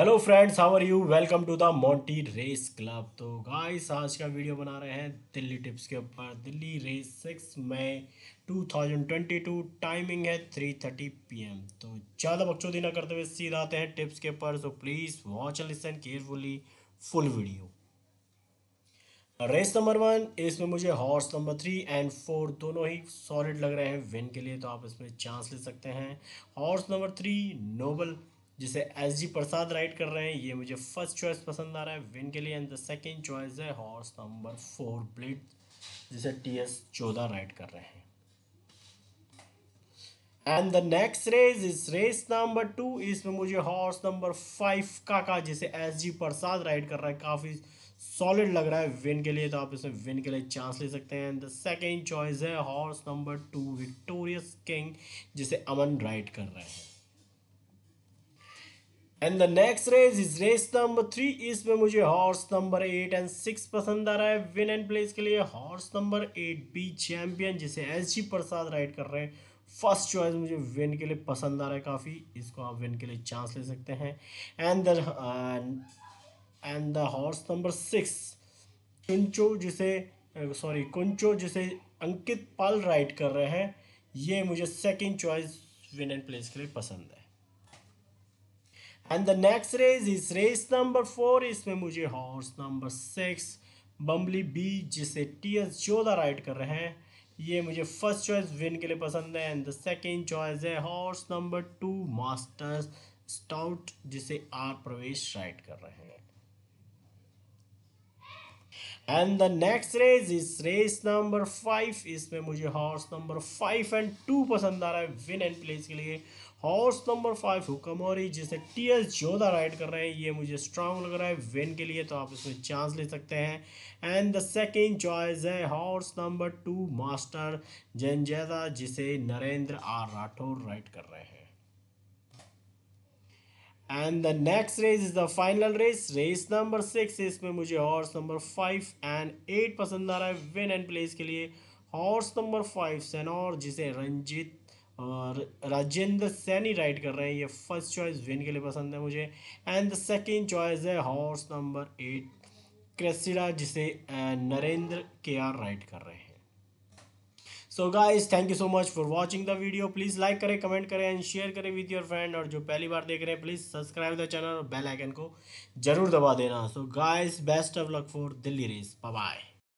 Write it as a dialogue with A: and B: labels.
A: hello friends how are you welcome to the Monty race club तो guys आज का video बना रहे हैं दिल्ली टिप्स के ऊपर Delhi race six May 2022 timing है 3:30 पीएम तो ज़्यादा बकचोदी ना करते हुए सीधे आते हैं टिप्स के ऊपर so please watch and listen carefully full video race number one इसमें मुझे horse number three and four दोनों ही सॉलिड लग रहे हैं विन के लिए तो आप इसमें चांस ले सकते हैं हॉर्स नंबर थ्री नोबल जिसे एस जी प्रसाद राइड कर रहे हैं ये मुझे फर्स्ट चॉइस पसंद आ रहा है विन के लिए एंड द सेकेंड चॉइस है हॉर्स नंबर फोर ब्लिट जिसे टी एस चौदह राइड कर रहे हैं and the next race is race number two इसमें मुझे हॉर्स नंबर फाइव काका जिसे एस जी प्रसाद राइड कर रहा है काफ़ी सॉलिड लग रहा है विन के लिए तो आप इसमें विन के लिए चांस ले सकते हैं एंड द सेकेंड चॉइस है horse number two victorious king जिसे अमन राइड कर रहे हैं and the next race is race number three इसमें मुझे horse number eight and six पसंद आ रहा है विन एंड प्लेस के लिए horse number eight be champion जिसे एस जी प्रसाद राइड कर रहे हैं फर्स्ट चॉइस मुझे विन के लिए पसंद आ रहा है काफ़ी इसको आप विन के लिए चांस ले सकते हैं and the and the horse number six कुंचो जिसे सॉरी uh, कुंचो जिसे अंकित पाल राइड कर रहे हैं ये मुझे second choice win and place के लिए पसंद है and the next race is race number four इसमें मुझे horse number six bumble bee जिसे टी एस जोधा राइड कर रहे हैं ये मुझे फर्स्ट चॉइस विन के लिए पसंद है एंड द सेकेंड चॉइस है horse number two masters stout जिसे आर प्रवेश राइड कर रहे हैं and the next race is race number five इसमें मुझे horse number five and two पसंद आ रहा है विन एंड प्लेस के लिए हॉर्स नंबर फाइव हुकमोरी जिसे टी एस जोधा राइड कर रहे हैं ये मुझे स्ट्रांग लग रहा है विन के लिए तो आप इसमें चांस ले सकते हैं एंड द सेकेंड चॉइस है हॉर्स नंबर टू मास्टर जनजेदा जिसे नरेंद्र आर राठौर राइड कर रहे हैं and the next race is the final race race number six इसमें मुझे horse number five and eight पसंद आ रहा है विन एंड प्लेस के लिए हॉर्स नंबर फाइव सेनोर जिसे रंजीत और राजेंद्र सैनी राइड कर रहे हैं ये फर्स्ट चॉइस विन के लिए पसंद है मुझे एंड द सेकेंड चॉइस है हॉर्स नंबर एट क्रेसिडा जिसे नरेंद्र के आर राइड कर रहे हैं so guys thank you so much for watching the video please like करें कमेंट करें एंड शेयर करें विद योर फ्रेंड और जो पहली बार देख रहे हैं प्लीज़ सब्सक्राइब द चैनल और बेल आइकन को
B: जरूर दबा देना
A: so guys best of luck for Delhi race bye